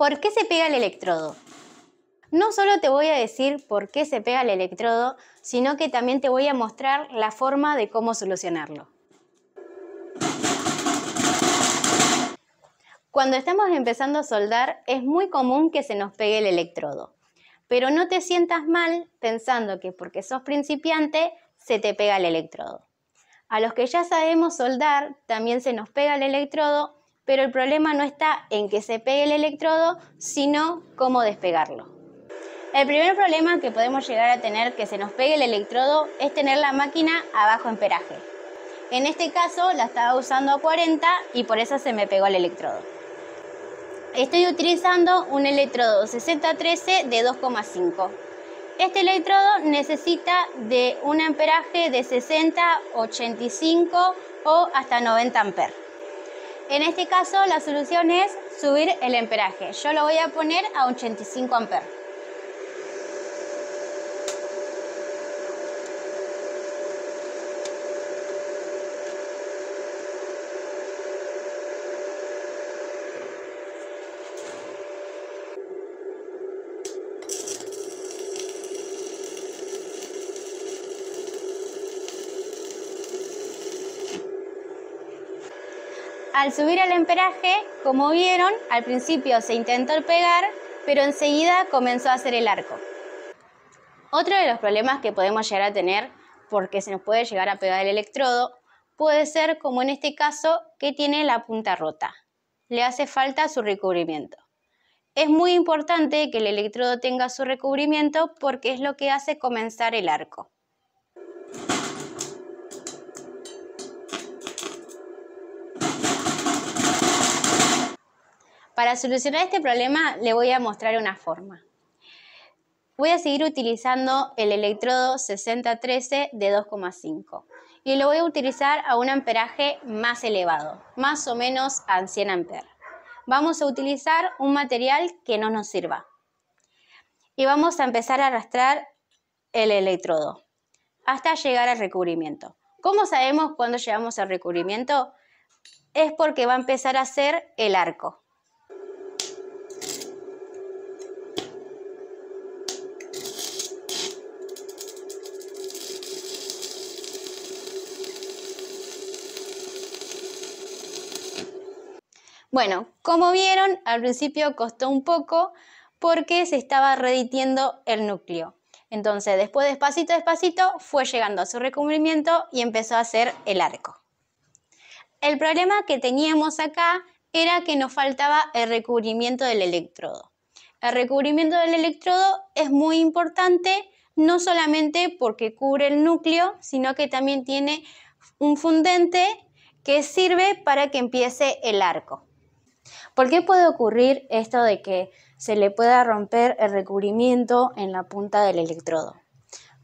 ¿Por qué se pega el electrodo? No solo te voy a decir por qué se pega el electrodo, sino que también te voy a mostrar la forma de cómo solucionarlo. Cuando estamos empezando a soldar es muy común que se nos pegue el electrodo, pero no te sientas mal pensando que porque sos principiante se te pega el electrodo. A los que ya sabemos soldar también se nos pega el electrodo pero el problema no está en que se pegue el electrodo, sino cómo despegarlo. El primer problema que podemos llegar a tener que se nos pegue el electrodo es tener la máquina a bajo amperaje. En este caso la estaba usando a 40 y por eso se me pegó el electrodo. Estoy utilizando un electrodo 6013 de 2,5. Este electrodo necesita de un amperaje de 60, 85 o hasta 90 amperes. En este caso la solución es subir el emperaje. Yo lo voy a poner a 85 amperes. Al subir al emperaje, como vieron, al principio se intentó pegar, pero enseguida comenzó a hacer el arco. Otro de los problemas que podemos llegar a tener, porque se nos puede llegar a pegar el electrodo, puede ser como en este caso que tiene la punta rota. Le hace falta su recubrimiento. Es muy importante que el electrodo tenga su recubrimiento porque es lo que hace comenzar el arco. Para solucionar este problema le voy a mostrar una forma. Voy a seguir utilizando el electrodo 6013 de 2,5 y lo voy a utilizar a un amperaje más elevado, más o menos a 100 amperes. Vamos a utilizar un material que no nos sirva y vamos a empezar a arrastrar el electrodo hasta llegar al recubrimiento. ¿Cómo sabemos cuándo llegamos al recubrimiento? Es porque va a empezar a hacer el arco. Bueno, como vieron, al principio costó un poco porque se estaba reditiendo el núcleo. Entonces, después despacito, despacito, fue llegando a su recubrimiento y empezó a hacer el arco. El problema que teníamos acá era que nos faltaba el recubrimiento del electrodo. El recubrimiento del electrodo es muy importante, no solamente porque cubre el núcleo, sino que también tiene un fundente que sirve para que empiece el arco. ¿Por qué puede ocurrir esto de que se le pueda romper el recubrimiento en la punta del electrodo?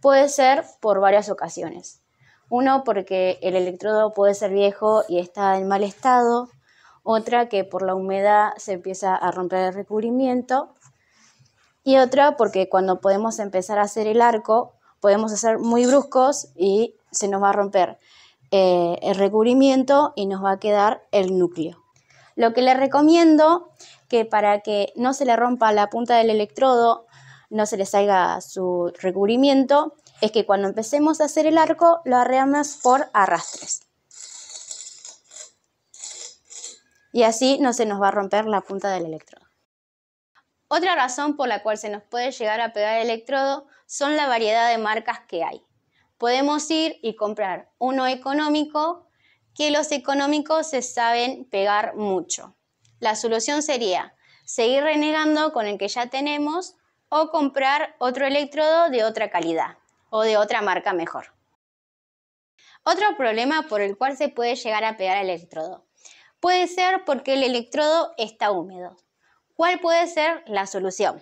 Puede ser por varias ocasiones. Uno, porque el electrodo puede ser viejo y está en mal estado. Otra, que por la humedad se empieza a romper el recubrimiento. Y otra, porque cuando podemos empezar a hacer el arco, podemos hacer muy bruscos y se nos va a romper eh, el recubrimiento y nos va a quedar el núcleo. Lo que le recomiendo que para que no se le rompa la punta del electrodo, no se le salga su recubrimiento, es que cuando empecemos a hacer el arco lo arreamos por arrastres. Y así no se nos va a romper la punta del electrodo. Otra razón por la cual se nos puede llegar a pegar el electrodo son la variedad de marcas que hay. Podemos ir y comprar uno económico que los económicos se saben pegar mucho. La solución sería seguir renegando con el que ya tenemos o comprar otro electrodo de otra calidad o de otra marca mejor. Otro problema por el cual se puede llegar a pegar el electrodo puede ser porque el electrodo está húmedo. ¿Cuál puede ser la solución?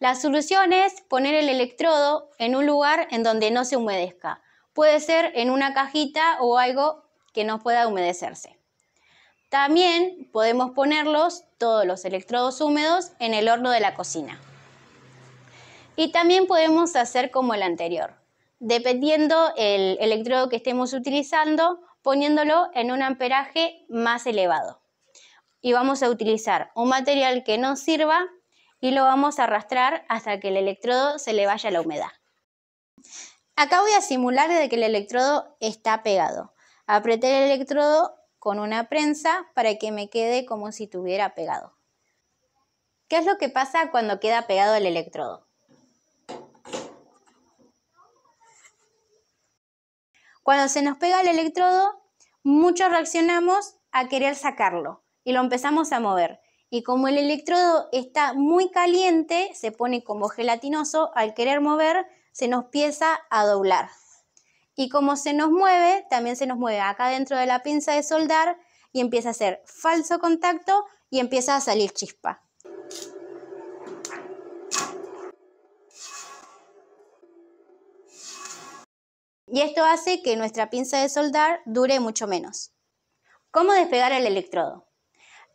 La solución es poner el electrodo en un lugar en donde no se humedezca. Puede ser en una cajita o algo que no pueda humedecerse. También podemos ponerlos, todos los electrodos húmedos, en el horno de la cocina. Y también podemos hacer como el anterior, dependiendo el electrodo que estemos utilizando, poniéndolo en un amperaje más elevado. Y vamos a utilizar un material que no sirva y lo vamos a arrastrar hasta que el electrodo se le vaya la humedad. Acá voy a simular de que el electrodo está pegado. Apreté el electrodo con una prensa para que me quede como si tuviera pegado. ¿Qué es lo que pasa cuando queda pegado el electrodo? Cuando se nos pega el electrodo, muchos reaccionamos a querer sacarlo y lo empezamos a mover. Y como el electrodo está muy caliente, se pone como gelatinoso, al querer mover se nos empieza a doblar. Y como se nos mueve, también se nos mueve acá dentro de la pinza de soldar y empieza a hacer falso contacto y empieza a salir chispa. Y esto hace que nuestra pinza de soldar dure mucho menos. ¿Cómo despegar el electrodo?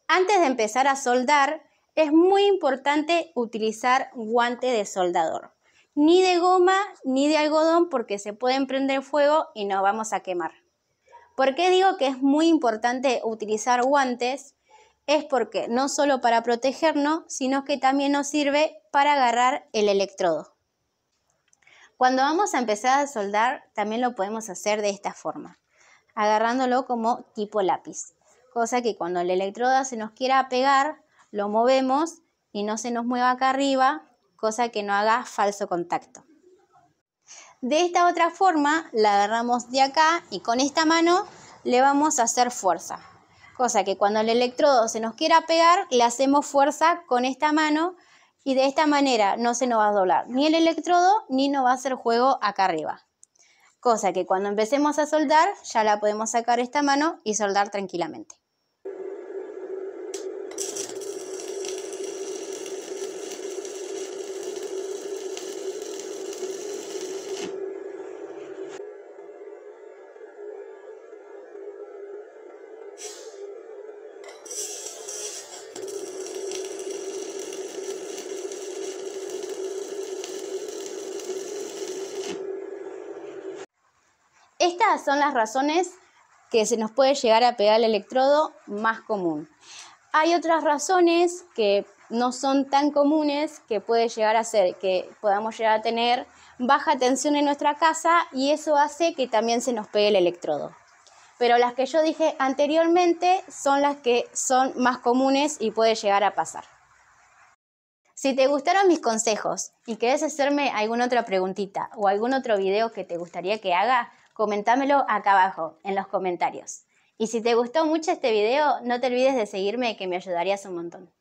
Antes de empezar a soldar, es muy importante utilizar guante de soldador ni de goma ni de algodón porque se pueden prender fuego y nos vamos a quemar. ¿Por qué digo que es muy importante utilizar guantes? Es porque no solo para protegernos, sino que también nos sirve para agarrar el electrodo. Cuando vamos a empezar a soldar, también lo podemos hacer de esta forma, agarrándolo como tipo lápiz, cosa que cuando el electrodo se nos quiera pegar, lo movemos y no se nos mueva acá arriba cosa que no haga falso contacto. De esta otra forma la agarramos de acá y con esta mano le vamos a hacer fuerza. Cosa que cuando el electrodo se nos quiera pegar, le hacemos fuerza con esta mano y de esta manera no se nos va a doblar ni el electrodo ni nos va a hacer juego acá arriba. Cosa que cuando empecemos a soldar ya la podemos sacar esta mano y soldar tranquilamente. Estas son las razones que se nos puede llegar a pegar el electrodo más común. Hay otras razones que no son tan comunes que puede llegar a ser que podamos llegar a tener baja tensión en nuestra casa y eso hace que también se nos pegue el electrodo. Pero las que yo dije anteriormente son las que son más comunes y puede llegar a pasar. Si te gustaron mis consejos y querés hacerme alguna otra preguntita o algún otro video que te gustaría que haga, Comentámelo acá abajo, en los comentarios. Y si te gustó mucho este video, no te olvides de seguirme que me ayudarías un montón.